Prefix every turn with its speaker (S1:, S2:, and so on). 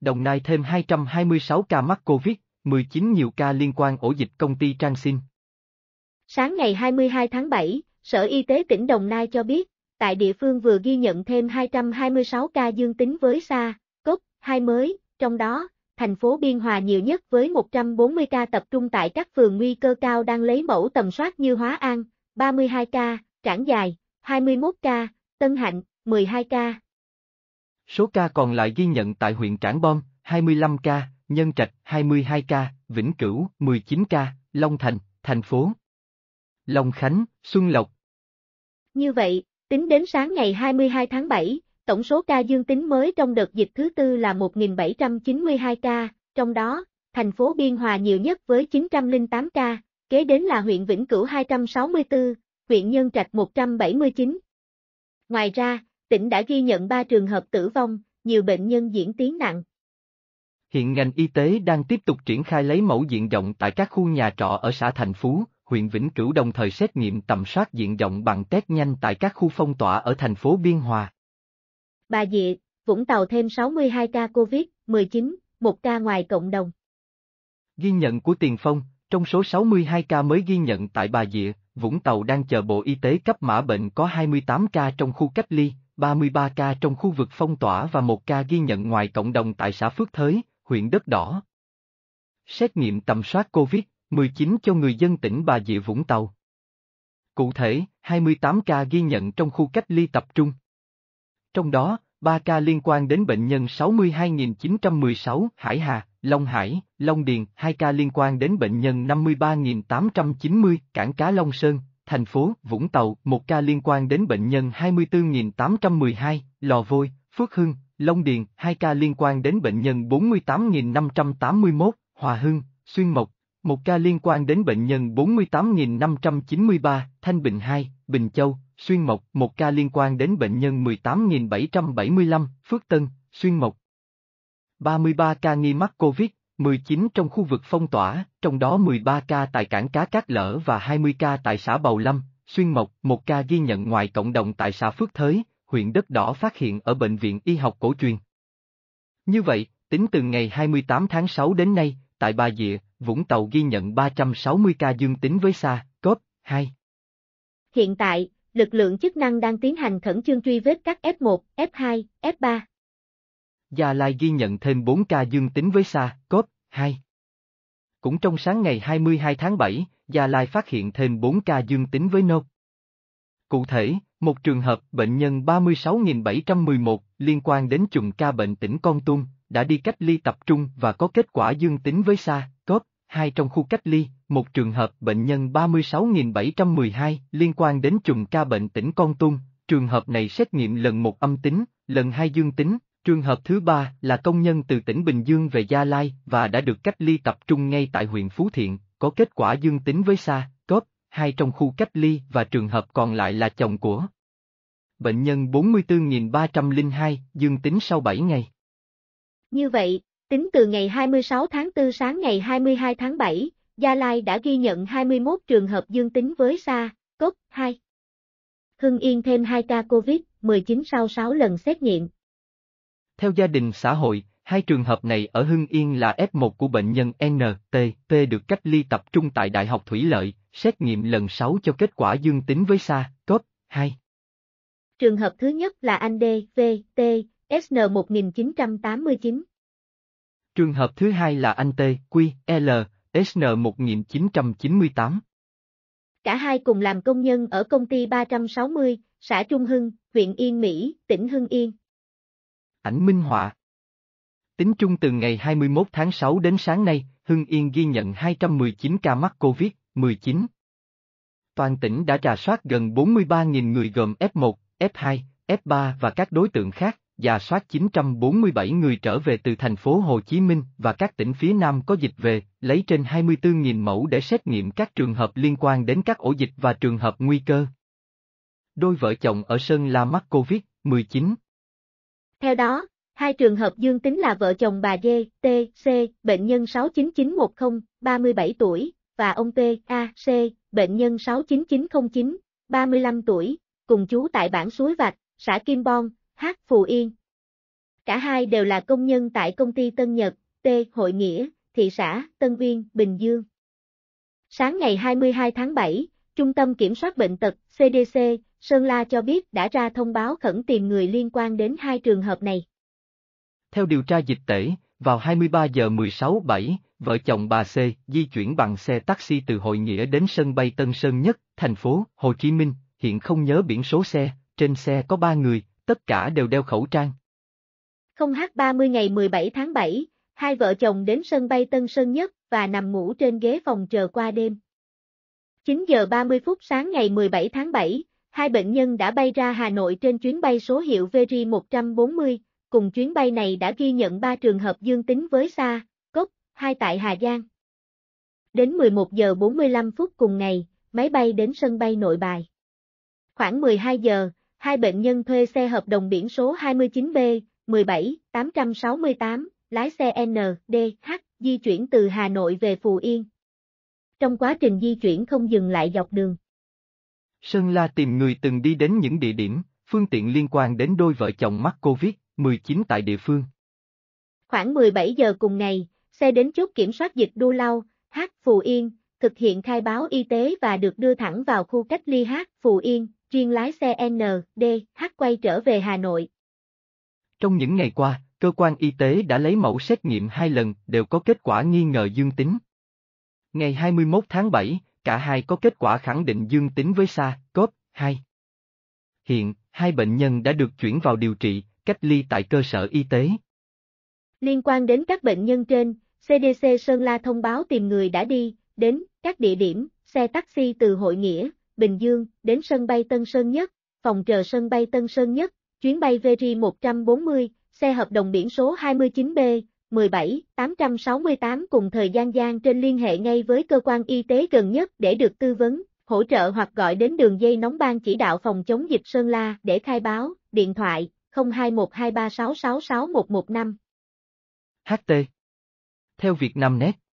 S1: Đồng Nai thêm 226 ca mắc COVID-19 nhiều ca liên quan ổ dịch công ty Trang Sinh.
S2: Sáng ngày 22 tháng 7, Sở Y tế tỉnh Đồng Nai cho biết, tại địa phương vừa ghi nhận thêm 226 ca dương tính với SARS, cốc, 2 mới, trong đó, thành phố Biên Hòa nhiều nhất với 140 ca tập trung tại các phường nguy cơ cao đang lấy mẫu tầm soát như Hóa An, 32 ca, Trảng Dài, 21 ca, Tân Hạnh, 12 ca.
S1: Số ca còn lại ghi nhận tại huyện Trảng Bom, 25 ca, Nhân Trạch, 22 ca, Vĩnh Cửu, 19 ca, Long Thành, thành phố. Long Khánh, Xuân Lộc.
S2: Như vậy, tính đến sáng ngày 22 tháng 7, tổng số ca dương tính mới trong đợt dịch thứ tư là 1.792 ca, trong đó, thành phố Biên Hòa nhiều nhất với 908 ca, kế đến là huyện Vĩnh Cửu 264, huyện Nhân Trạch 179. Ngoài ra, tỉnh đã ghi nhận 3 trường hợp tử vong, nhiều bệnh nhân diễn tiến nặng.
S1: Hiện ngành y tế đang tiếp tục triển khai lấy mẫu diện rộng tại các khu nhà trọ ở xã Thành Phú, huyện Vĩnh Cửu đồng thời xét nghiệm tầm soát diện rộng bằng test nhanh tại các khu phong tỏa ở thành phố Biên Hòa.
S2: Bà Dịa, Vũng Tàu thêm 62 ca COVID-19, một ca ngoài cộng đồng.
S1: Ghi nhận của Tiền Phong, trong số 62 ca mới ghi nhận tại Bà Dịa, Vũng Tàu đang chờ Bộ Y tế cấp mã bệnh có 28 ca trong khu cách ly, 33 ca trong khu vực phong tỏa và 1 ca ghi nhận ngoài cộng đồng tại xã Phước Thới, huyện Đất Đỏ. Xét nghiệm tầm soát COVID-19 cho người dân tỉnh Bà Rịa Vũng Tàu. Cụ thể, 28 ca ghi nhận trong khu cách ly tập trung. Trong đó, 3 ca liên quan đến bệnh nhân 62.916 Hải Hà, Long Hải, Long Điền, 2 ca liên quan đến bệnh nhân 53.890 Cảng Cá Long Sơn, thành phố Vũng Tàu, một ca liên quan đến bệnh nhân 24.812, Lò Vôi, Phước Hưng, Long Điền, hai ca liên quan đến bệnh nhân 48.581, Hòa Hưng, Xuyên Mộc, một ca liên quan đến bệnh nhân 48.593, Thanh Bình 2, Bình Châu, Xuyên Mộc, một ca liên quan đến bệnh nhân 18.775, Phước Tân, Xuyên Mộc. 33 ca nghi mắc COVID, 19 trong khu vực phong tỏa, trong đó 13 ca tại cảng cá Cát Lỡ và 20 ca tại xã Bầu Lâm, Xuyên Mộc, 1 ca ghi nhận ngoài cộng đồng tại xã Phước Thới, huyện Đất Đỏ phát hiện ở Bệnh viện Y học cổ truyền. Như vậy, tính từ ngày 28 tháng 6 đến nay, tại Bà Dịa, Vũng Tàu ghi nhận 360 ca dương tính với SARS, COP, 2.
S2: Hiện tại, lực lượng chức năng đang tiến hành khẩn trương truy vết các F1, F2, F3.
S1: Gia Lai ghi nhận thêm 4 ca dương tính với sars cov 2. Cũng trong sáng ngày 22 tháng 7, Gia Lai phát hiện thêm 4 ca dương tính với Nộp. Cụ thể, một trường hợp bệnh nhân 36.711 liên quan đến chùm ca bệnh tỉnh Con Tum đã đi cách ly tập trung và có kết quả dương tính với sars cov 2 trong khu cách ly, một trường hợp bệnh nhân 36.712 liên quan đến chùm ca bệnh tỉnh Con Tum, trường hợp này xét nghiệm lần một âm tính, lần hai dương tính, Trường hợp thứ ba là công nhân từ tỉnh Bình Dương về Gia Lai và đã được cách ly tập trung ngay tại huyện Phú Thiện, có kết quả dương tính với sa, cóp, hai trong khu cách ly và trường hợp còn lại là chồng của. Bệnh nhân 44.302, dương tính sau 7 ngày.
S2: Như vậy, tính từ ngày 26 tháng 4 sáng ngày 22 tháng 7, Gia Lai đã ghi nhận 21 trường hợp dương tính với sa, cóp, 2. Hưng Yên thêm 2 ca COVID-19 sau 6 lần xét nghiệm,
S1: theo gia đình xã hội, hai trường hợp này ở Hưng Yên là F1 của bệnh nhân NTP được cách ly tập trung tại Đại học Thủy Lợi, xét nghiệm lần 6 cho kết quả dương tính với sars cov 2.
S2: Trường hợp thứ nhất là anh DVT, SN1989.
S1: Trường hợp thứ hai là anh TQL, SN1998.
S2: Cả hai cùng làm công nhân ở công ty 360, xã Trung Hưng, huyện Yên Mỹ, tỉnh Hưng Yên
S1: ảnh minh họa. Tính chung từ ngày 21 tháng 6 đến sáng nay, Hưng Yên ghi nhận 219 ca mắc COVID-19. Toàn tỉnh đã trà soát gần 43.000 người gồm F1, F2, F3 và các đối tượng khác, giả soát 947 người trở về từ thành phố Hồ Chí Minh và các tỉnh phía Nam có dịch về, lấy trên 24.000 mẫu để xét nghiệm các trường hợp liên quan đến các ổ dịch và trường hợp nguy cơ. Đôi vợ chồng ở Sơn La mắc COVID-19
S2: theo đó, hai trường hợp dương tính là vợ chồng bà D, T, C, bệnh nhân 69910, 37 tuổi, và ông T, A, C, bệnh nhân 69909, 35 tuổi, cùng chú tại bản Suối Vạch, xã Kim Bon, H, Phù Yên. Cả hai đều là công nhân tại công ty Tân Nhật, T, Hội Nghĩa, thị xã Tân Uyên, Bình Dương. Sáng ngày 22 tháng 7, Trung tâm Kiểm soát Bệnh tật CDC Sơn La cho biết đã ra thông báo khẩn tìm người liên quan đến hai trường hợp này.
S1: Theo điều tra dịch tễ, vào 23 giờ 16 7, vợ chồng bà C di chuyển bằng xe taxi từ Hội Nghĩa đến sân bay Tân Sơn Nhất, thành phố Hồ Chí Minh, hiện không nhớ biển số xe, trên xe có 3 người, tất cả đều đeo khẩu trang.
S2: 0H30 ngày 17 tháng 7, hai vợ chồng đến sân bay Tân Sơn Nhất và nằm ngủ trên ghế phòng chờ qua đêm. 9 giờ 30 phút sáng ngày 17 tháng 7, hai bệnh nhân đã bay ra Hà Nội trên chuyến bay số hiệu VG140, cùng chuyến bay này đã ghi nhận 3 trường hợp dương tính với Sa, Cốc, 2 tại Hà Giang. Đến 11 giờ 45 phút cùng ngày, máy bay đến sân bay nội bài. Khoảng 12 giờ, hai bệnh nhân thuê xe hợp đồng biển số 29B, 17, 868, lái xe NDH, di chuyển từ Hà Nội về Phù Yên. Trong quá trình di chuyển không dừng lại dọc đường.
S1: Sơn La tìm người từng đi đến những địa điểm, phương tiện liên quan đến đôi vợ chồng mắc COVID-19 tại địa phương.
S2: Khoảng 17 giờ cùng ngày, xe đến chốt kiểm soát dịch Đu Lau, Hát Phù Yên, thực hiện khai báo y tế và được đưa thẳng vào khu cách ly Hát Phù Yên, riêng lái xe ND, Hát quay trở về Hà Nội.
S1: Trong những ngày qua, cơ quan y tế đã lấy mẫu xét nghiệm hai lần đều có kết quả nghi ngờ dương tính. Ngày 21 tháng 7, cả hai có kết quả khẳng định dương tính với sars cov 2. Hiện, hai bệnh nhân đã được chuyển vào điều trị, cách ly tại cơ sở y tế.
S2: Liên quan đến các bệnh nhân trên, CDC Sơn La thông báo tìm người đã đi, đến, các địa điểm, xe taxi từ Hội Nghĩa, Bình Dương, đến sân bay Tân Sơn Nhất, phòng chờ sân bay Tân Sơn Nhất, chuyến bay VG140, xe hợp đồng biển số 29B, 17, 868 cùng thời gian gian trên liên hệ ngay với cơ quan y tế gần nhất để được tư vấn, hỗ trợ hoặc gọi đến đường dây nóng ban chỉ đạo phòng chống dịch Sơn La để khai báo, điện thoại 02123666115.
S1: HT Theo Việt Nam Net